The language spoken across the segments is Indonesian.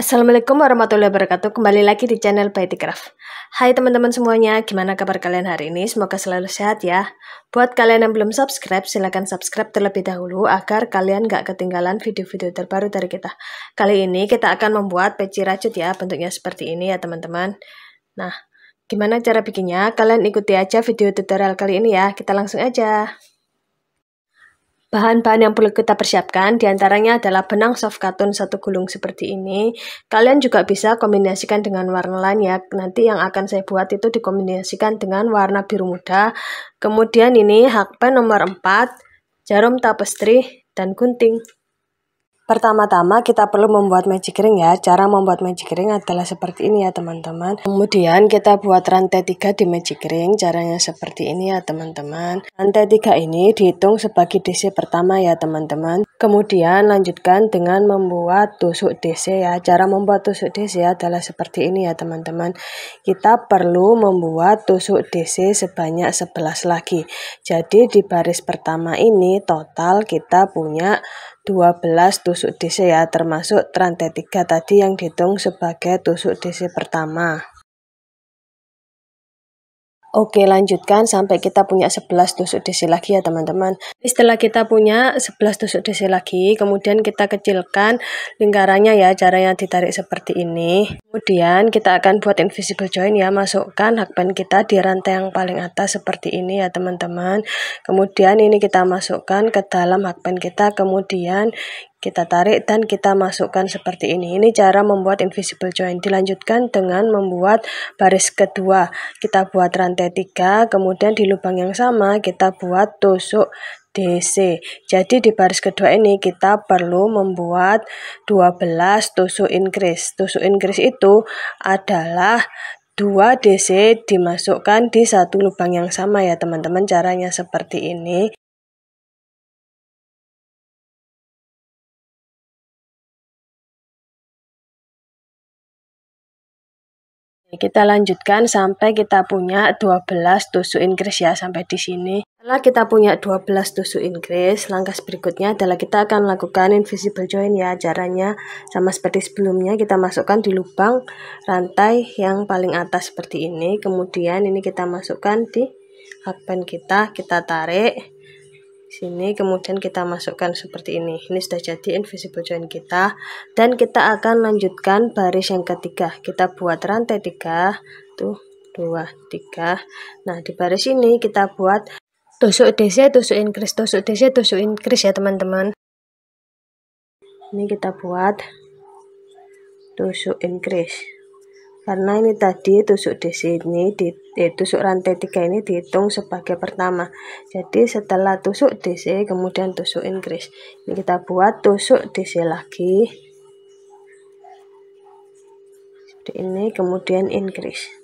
Assalamualaikum warahmatullahi wabarakatuh Kembali lagi di channel By Craft Hai teman-teman semuanya, gimana kabar kalian hari ini? Semoga selalu sehat ya Buat kalian yang belum subscribe, silahkan subscribe terlebih dahulu Agar kalian gak ketinggalan video-video terbaru dari kita Kali ini kita akan membuat peci rajut ya Bentuknya seperti ini ya teman-teman Nah, gimana cara bikinnya? Kalian ikuti aja video tutorial kali ini ya Kita langsung aja Bahan-bahan yang perlu kita persiapkan diantaranya adalah benang soft cotton satu gulung seperti ini. Kalian juga bisa kombinasikan dengan warna lain ya. Nanti yang akan saya buat itu dikombinasikan dengan warna biru muda. Kemudian ini hakpen nomor 4, jarum tapestri, dan gunting. Pertama-tama kita perlu membuat magic ring ya. Cara membuat magic ring adalah seperti ini ya teman-teman. Kemudian kita buat rantai 3 di magic ring. Caranya seperti ini ya teman-teman. Rantai 3 ini dihitung sebagai DC pertama ya teman-teman. Kemudian lanjutkan dengan membuat tusuk DC ya. Cara membuat tusuk DC adalah seperti ini ya teman-teman. Kita perlu membuat tusuk DC sebanyak 11 lagi. Jadi di baris pertama ini total kita punya 12 tusuk DC ya, termasuk rantai 3 tadi yang dihitung sebagai tusuk DC pertama. Oke lanjutkan sampai kita punya 11 tusuk desi lagi ya teman-teman Setelah kita punya 11 tusuk desi lagi Kemudian kita kecilkan lingkarannya ya cara yang ditarik seperti ini Kemudian kita akan buat invisible join ya Masukkan hakpen kita di rantai yang paling atas seperti ini ya teman-teman Kemudian ini kita masukkan ke dalam hakpen kita Kemudian kita tarik dan kita masukkan seperti ini. Ini cara membuat invisible join. Dilanjutkan dengan membuat baris kedua. Kita buat rantai tiga, kemudian di lubang yang sama kita buat tusuk DC. Jadi di baris kedua ini kita perlu membuat 12 tusuk increase. Tusuk increase itu adalah 2 DC dimasukkan di satu lubang yang sama ya teman-teman. Caranya seperti ini. Kita lanjutkan sampai kita punya 12 tusuk Inggris ya sampai di sini. Setelah kita punya 12 tusuk Inggris, langkah berikutnya adalah kita akan lakukan invisible join ya. Caranya sama seperti sebelumnya, kita masukkan di lubang rantai yang paling atas seperti ini. Kemudian ini kita masukkan di hakpen kita, kita tarik sini kemudian kita masukkan seperti ini ini sudah jadi invisible join kita dan kita akan lanjutkan baris yang ketiga kita buat rantai tiga tuh dua tiga nah di baris ini kita buat tusuk DC tusuk increase tusuk DC tusuk increase ya teman-teman ini kita buat tusuk increase karena ini tadi tusuk di sini di eh, tusuk rantai tiga ini dihitung sebagai pertama jadi setelah tusuk DC kemudian tusuk increase ini kita buat tusuk DC lagi seperti ini kemudian increase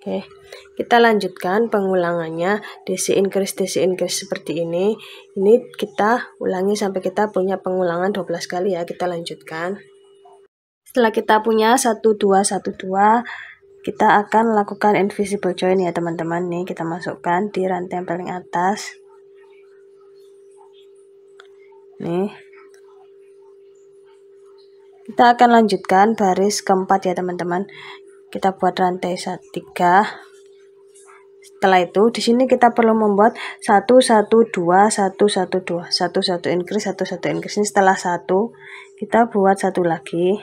Oke, kita lanjutkan pengulangannya. DC increase, DC increase seperti ini. Ini kita ulangi sampai kita punya pengulangan 12 kali ya. Kita lanjutkan. Setelah kita punya 1, 2, 1, 2, kita akan lakukan invisible join ya teman-teman. Nih kita masukkan di rantai yang paling atas. Nih. Kita akan lanjutkan baris keempat ya teman-teman kita buat rantai 3 setelah itu di sini kita perlu membuat 1 1 2 1 1 2 1 1 increase 1 1 increase ini setelah 1 kita buat satu lagi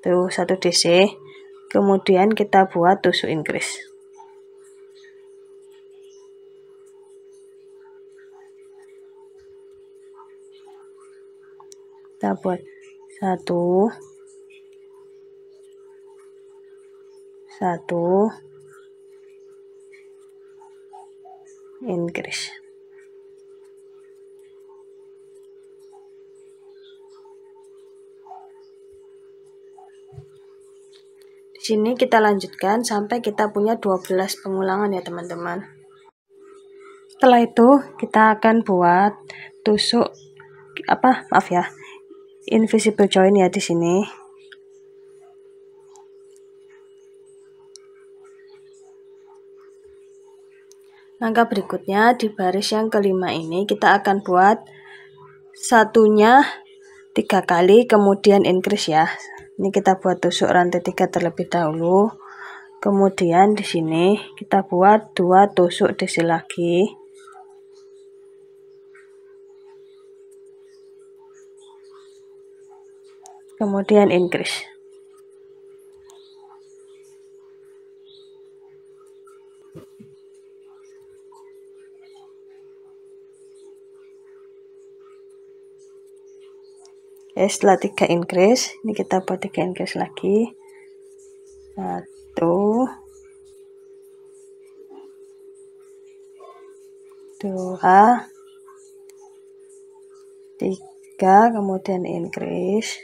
satu 1 DC kemudian kita buat tusuk increase kita buat satu satu increase di sini kita lanjutkan sampai kita punya 12 pengulangan ya teman-teman setelah itu kita akan buat tusuk apa maaf ya invisible join ya di sini. Langkah berikutnya di baris yang kelima ini kita akan buat satunya tiga kali kemudian increase ya. Ini kita buat tusuk rantai tiga terlebih dahulu. Kemudian di sini kita buat dua tusuk desi lagi. kemudian increase ya, Oke, setelah tiga increase ini kita buat tiga increase lagi satu dua tiga kemudian increase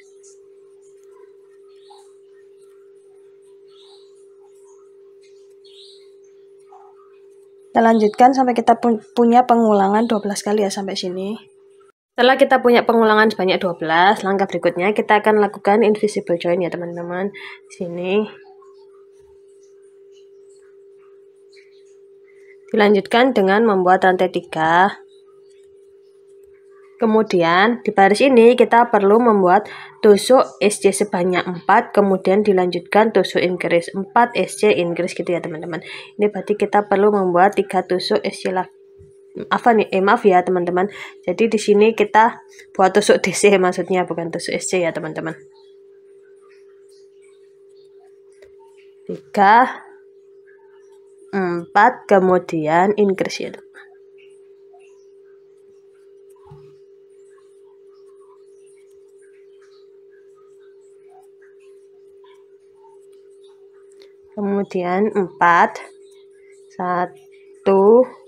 Kita lanjutkan sampai kita pu punya pengulangan 12 kali ya sampai sini. Setelah kita punya pengulangan sebanyak 12, langkah berikutnya kita akan lakukan invisible join ya teman-teman. Sini. Dilanjutkan dengan membuat rantai 3. Kemudian di baris ini kita perlu membuat tusuk SC sebanyak 4 kemudian dilanjutkan tusuk inggris 4 SC inggris gitu ya teman-teman. Ini berarti kita perlu membuat 3 tusuk SC lagi. Apa nih? Eh, maaf ya teman-teman. Jadi di sini kita buat tusuk DC maksudnya bukan tusuk SC ya teman-teman. 3 4 kemudian inggris ya. Teman -teman. kemudian 4 1 2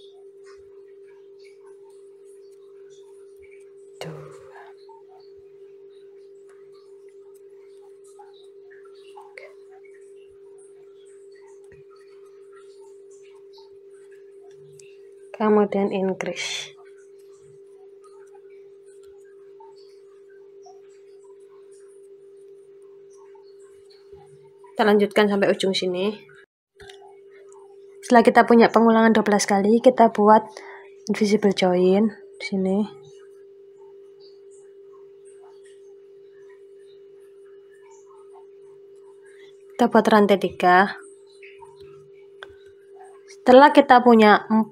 kemudian increase lanjutkan sampai ujung sini setelah kita punya pengulangan 12 kali kita buat invisible join sini kita buat rantai 3 setelah kita punya 4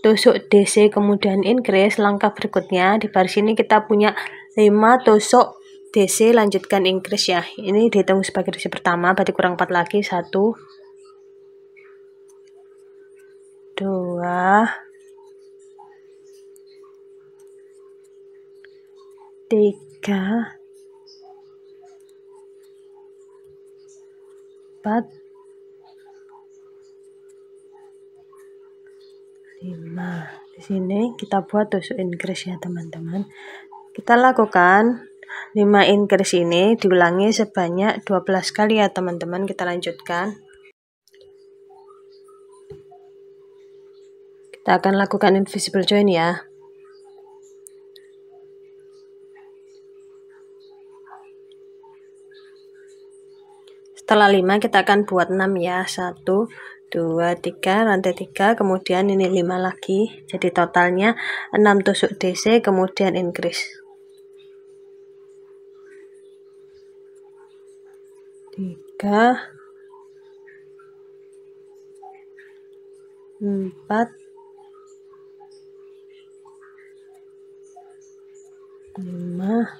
tusuk DC kemudian increase langkah berikutnya di baris ini kita punya 5 tusuk DC lanjutkan increase ya. Ini dihitung sebagai DC pertama, berarti kurang 4 lagi. 1, 2, 3, 4, 5. Di sini kita buat tusuk inggris ya, teman-teman. Kita lakukan 5 inggris ini diulangi sebanyak 12 kali ya teman-teman. Kita lanjutkan. Kita akan lakukan invisible join ya. Setelah 5 kita akan buat 6 ya. 1, 2, 3, rantai 3, kemudian ini 5 lagi. Jadi totalnya 6 tusuk DC, kemudian increase. tiga empat lima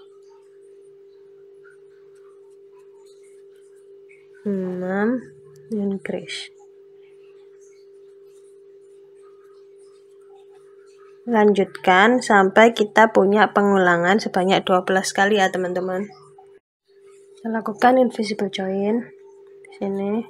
enam dan crash lanjutkan sampai kita punya pengulangan sebanyak 12 kali ya teman-teman kita lakukan invisible join di sini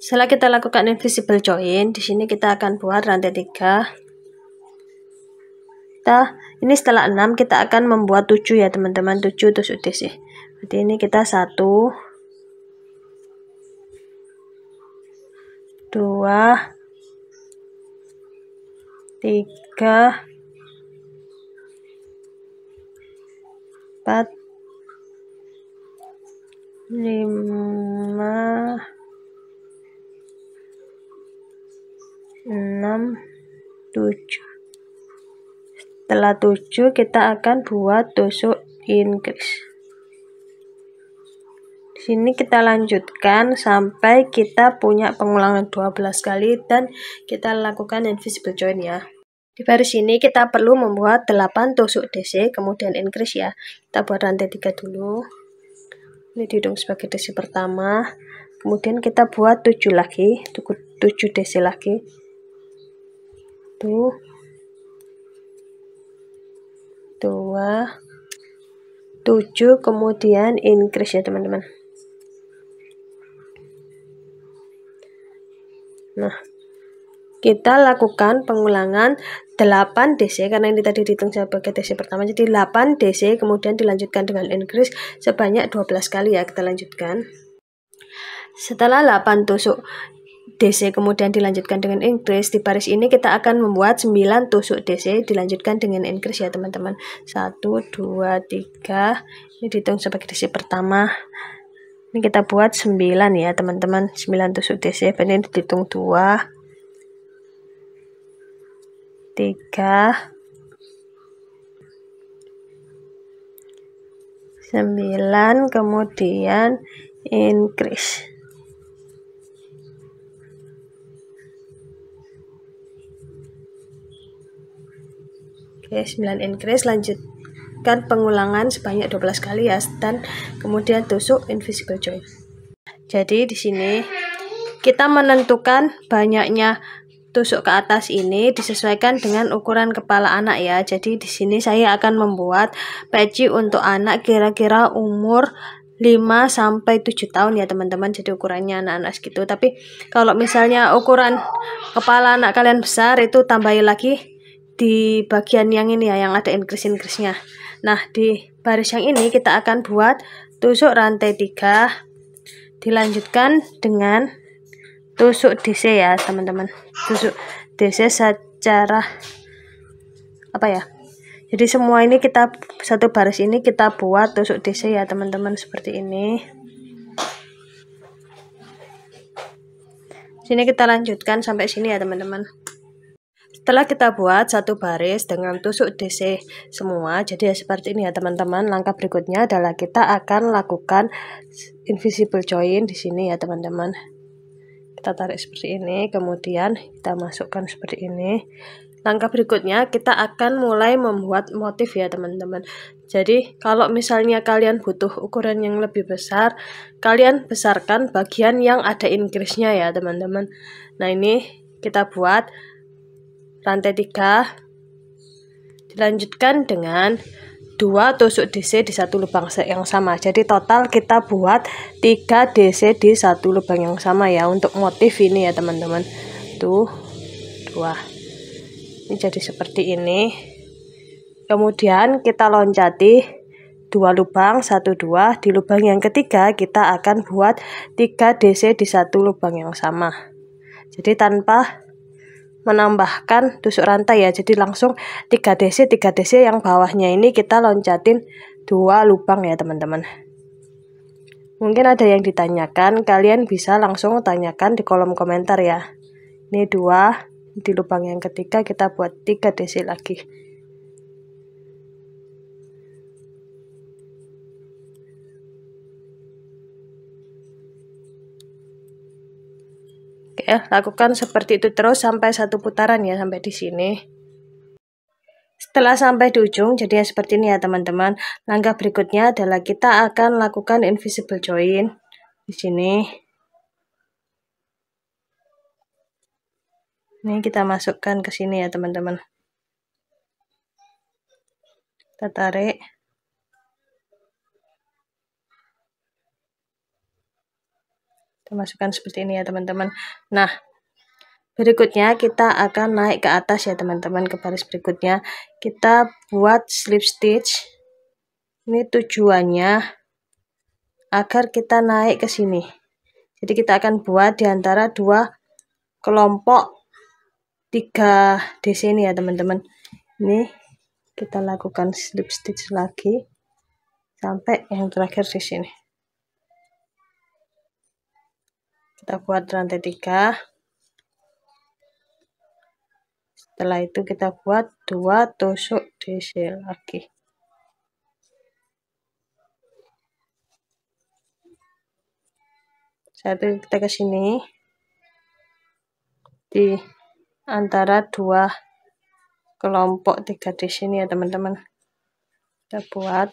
setelah kita lakukan invisible join di sini kita akan buat rantai 3 kita ini setelah 6 kita akan membuat 7 ya teman-teman 7 tusuk sih berarti ini kita 1 2 tiga empat lima enam tujuh setelah tujuh kita akan buat tusuk inggris sini kita lanjutkan sampai kita punya pengulangan 12 kali dan kita lakukan invisible join ya di baris ini kita perlu membuat 8 tusuk DC kemudian increase ya kita buat rantai 3 dulu ini dihitung sebagai DC pertama kemudian kita buat 7 lagi 7 DC lagi tuh dua tujuh kemudian increase ya teman-teman Nah, kita lakukan pengulangan 8 DC karena ini tadi dihitung sebagai DC pertama jadi 8 DC kemudian dilanjutkan dengan increase sebanyak 12 kali ya kita lanjutkan setelah 8 tusuk DC kemudian dilanjutkan dengan increase di baris ini kita akan membuat 9 tusuk DC dilanjutkan dengan increase ya teman-teman 1, 2, 3 ini dihitung sebagai DC pertama ini kita buat 9 ya teman-teman 9 tusuk DC ini dihitung 2 3 9 kemudian increase Oke, 9 increase lanjut lakukan pengulangan sebanyak 12 kali ya dan kemudian tusuk invisible joint. jadi di sini kita menentukan banyaknya tusuk ke atas ini disesuaikan dengan ukuran kepala anak ya. Jadi di sini saya akan membuat peci untuk anak kira-kira umur 5 sampai 7 tahun ya teman-teman. Jadi ukurannya anak-anak segitu. Tapi kalau misalnya ukuran kepala anak kalian besar itu tambahin lagi di bagian yang ini ya yang ada increase-increase-nya. Nah, di baris yang ini kita akan buat tusuk rantai 3 dilanjutkan dengan tusuk DC ya, teman-teman. Tusuk DC secara apa ya? Jadi semua ini kita satu baris ini kita buat tusuk DC ya, teman-teman, seperti ini. Sini kita lanjutkan sampai sini ya, teman-teman. Setelah kita buat satu baris dengan tusuk DC semua, jadi ya seperti ini ya teman-teman. Langkah berikutnya adalah kita akan lakukan invisible join di sini ya teman-teman. Kita tarik seperti ini, kemudian kita masukkan seperti ini. Langkah berikutnya kita akan mulai membuat motif ya teman-teman. Jadi kalau misalnya kalian butuh ukuran yang lebih besar, kalian besarkan bagian yang ada increase-nya ya teman-teman. Nah ini kita buat rantai 3 dilanjutkan dengan 2 tusuk DC di satu lubang yang sama jadi total kita buat 3 DC di satu lubang yang sama ya untuk motif ini ya teman-teman tuh dua ini jadi seperti ini kemudian kita loncati dua lubang satu dua di lubang yang ketiga kita akan buat tiga DC di satu lubang yang sama jadi tanpa menambahkan tusuk rantai ya jadi langsung 3 DC 3 DC yang bawahnya ini kita loncatin dua lubang ya teman-teman mungkin ada yang ditanyakan kalian bisa langsung tanyakan di kolom komentar ya ini dua di lubang yang ketiga kita buat 3 DC lagi eh, lakukan seperti itu terus sampai satu putaran ya sampai di sini. Setelah sampai di ujung, jadi ya seperti ini ya teman-teman. Langkah berikutnya adalah kita akan lakukan invisible join di sini. Ini kita masukkan ke sini ya teman-teman. Kita tarik. Dimasukkan seperti ini ya teman-teman. Nah, berikutnya kita akan naik ke atas ya teman-teman ke baris berikutnya. Kita buat slip stitch. Ini tujuannya agar kita naik ke sini. Jadi kita akan buat di antara dua kelompok tiga di sini ya teman-teman. Ini kita lakukan slip stitch lagi sampai yang terakhir di sini. kita buat rantai tiga setelah itu kita buat dua tusuk DC lagi satu kita ke sini di antara dua kelompok tiga di sini ya teman-teman kita buat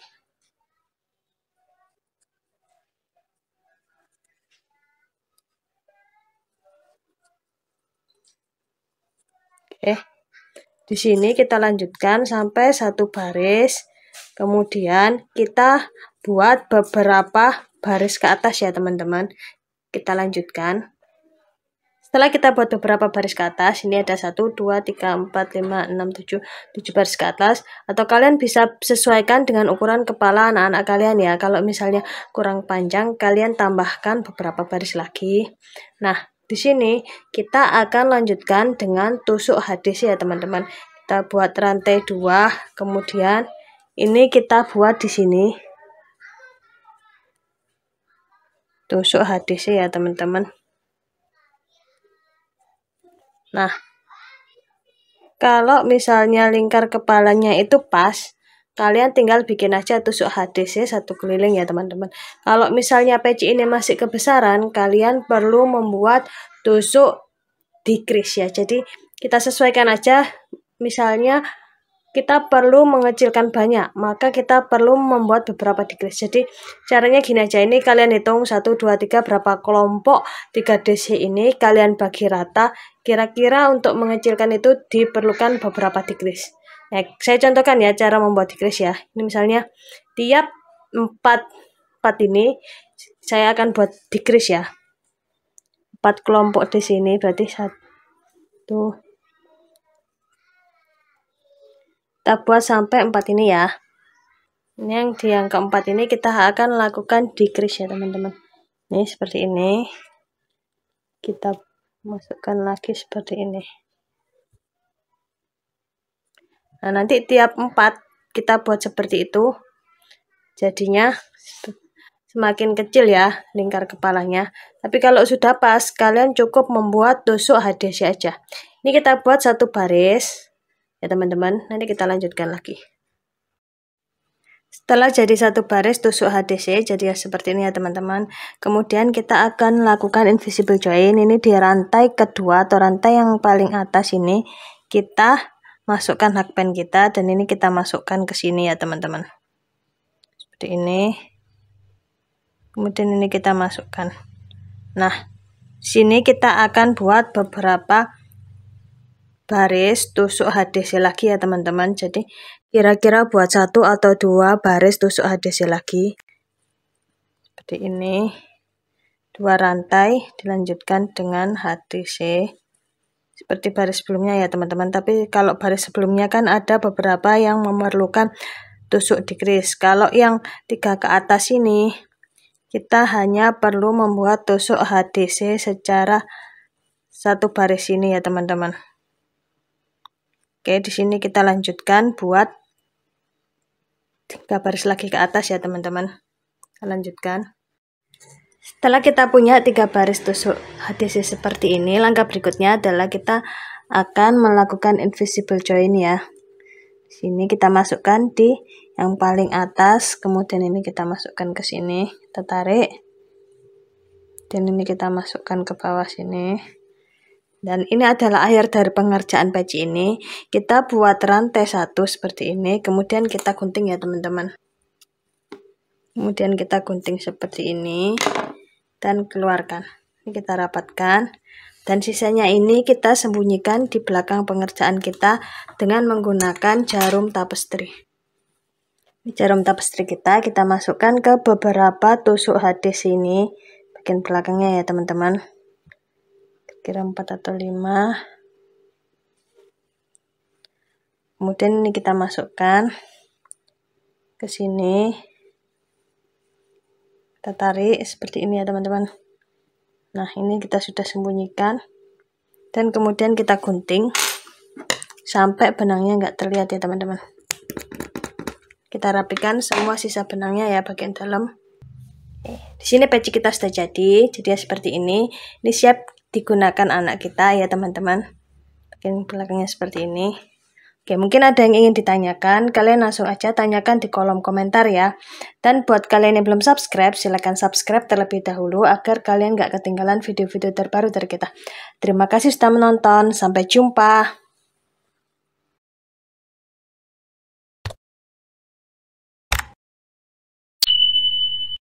eh di sini kita lanjutkan sampai satu baris kemudian kita buat beberapa baris ke atas ya teman-teman kita lanjutkan setelah kita buat beberapa baris ke atas, ini ada 1, 2, 3, 4, 5, 6, 7, 7 baris ke atas. Atau kalian bisa sesuaikan dengan ukuran kepala anak-anak kalian ya. Kalau misalnya kurang panjang, kalian tambahkan beberapa baris lagi. Nah, di sini kita akan lanjutkan dengan tusuk hadis ya teman-teman. Kita buat rantai dua, kemudian ini kita buat di sini. Tusuk hadis ya teman-teman. Nah, kalau misalnya lingkar kepalanya itu pas, kalian tinggal bikin aja tusuk hdc ya, satu keliling ya teman-teman kalau misalnya peci ini masih kebesaran kalian perlu membuat tusuk decrease ya jadi kita sesuaikan aja misalnya kita perlu mengecilkan banyak maka kita perlu membuat beberapa decrease jadi caranya gini aja ini kalian hitung 1, 2, 3 berapa kelompok 3 DC ini kalian bagi rata kira-kira untuk mengecilkan itu diperlukan beberapa decrease Nah, saya contohkan ya cara membuat decrease ya. Ini misalnya tiap 4 4 ini saya akan buat decrease ya. 4 kelompok di sini berarti satu kita buat sampai 4 ini ya. Ini yang di yang keempat ini kita akan lakukan decrease ya teman-teman. Ini seperti ini. Kita masukkan lagi seperti ini. Nah, nanti tiap 4 kita buat seperti itu. Jadinya semakin kecil ya lingkar kepalanya. Tapi kalau sudah pas, kalian cukup membuat tusuk HDC aja. Ini kita buat satu baris. Ya teman-teman, nanti kita lanjutkan lagi. Setelah jadi satu baris tusuk HDC, jadi ya seperti ini ya teman-teman. Kemudian kita akan lakukan invisible join. Ini di rantai kedua atau rantai yang paling atas ini, kita masukkan hakpen kita dan ini kita masukkan ke sini ya teman-teman seperti ini kemudian ini kita masukkan nah sini kita akan buat beberapa baris tusuk HDC lagi ya teman-teman jadi kira-kira buat satu atau dua baris tusuk HDC lagi seperti ini dua rantai dilanjutkan dengan hdc seperti baris sebelumnya ya teman-teman tapi kalau baris sebelumnya kan ada beberapa yang memerlukan tusuk dikris kalau yang tiga ke atas ini kita hanya perlu membuat tusuk HDC secara satu baris ini ya teman-teman Oke di sini kita lanjutkan buat tiga baris lagi ke atas ya teman-teman lanjutkan setelah kita punya tiga baris tusuk HDC seperti ini, langkah berikutnya adalah kita akan melakukan invisible join ya. Sini kita masukkan di yang paling atas, kemudian ini kita masukkan ke sini, kita tarik. Dan ini kita masukkan ke bawah sini. Dan ini adalah akhir dari pengerjaan peci ini. Kita buat rantai satu seperti ini, kemudian kita gunting ya teman-teman. Kemudian kita gunting seperti ini dan keluarkan ini kita rapatkan dan sisanya ini kita sembunyikan di belakang pengerjaan kita dengan menggunakan jarum tapestri ini jarum tapestri kita kita masukkan ke beberapa tusuk hadis ini bagian belakangnya ya teman-teman kira 4 atau 5 kemudian ini kita masukkan ke sini kita tarik seperti ini ya teman-teman nah ini kita sudah sembunyikan dan kemudian kita gunting sampai benangnya nggak terlihat ya teman-teman kita rapikan semua sisa benangnya ya bagian dalam eh, di sini peci kita sudah jadi jadi ya seperti ini ini siap digunakan anak kita ya teman-teman bagian belakangnya seperti ini Oke, mungkin ada yang ingin ditanyakan, kalian langsung aja tanyakan di kolom komentar ya. Dan buat kalian yang belum subscribe, silahkan subscribe terlebih dahulu agar kalian gak ketinggalan video-video terbaru dari kita. Terima kasih sudah menonton, sampai jumpa.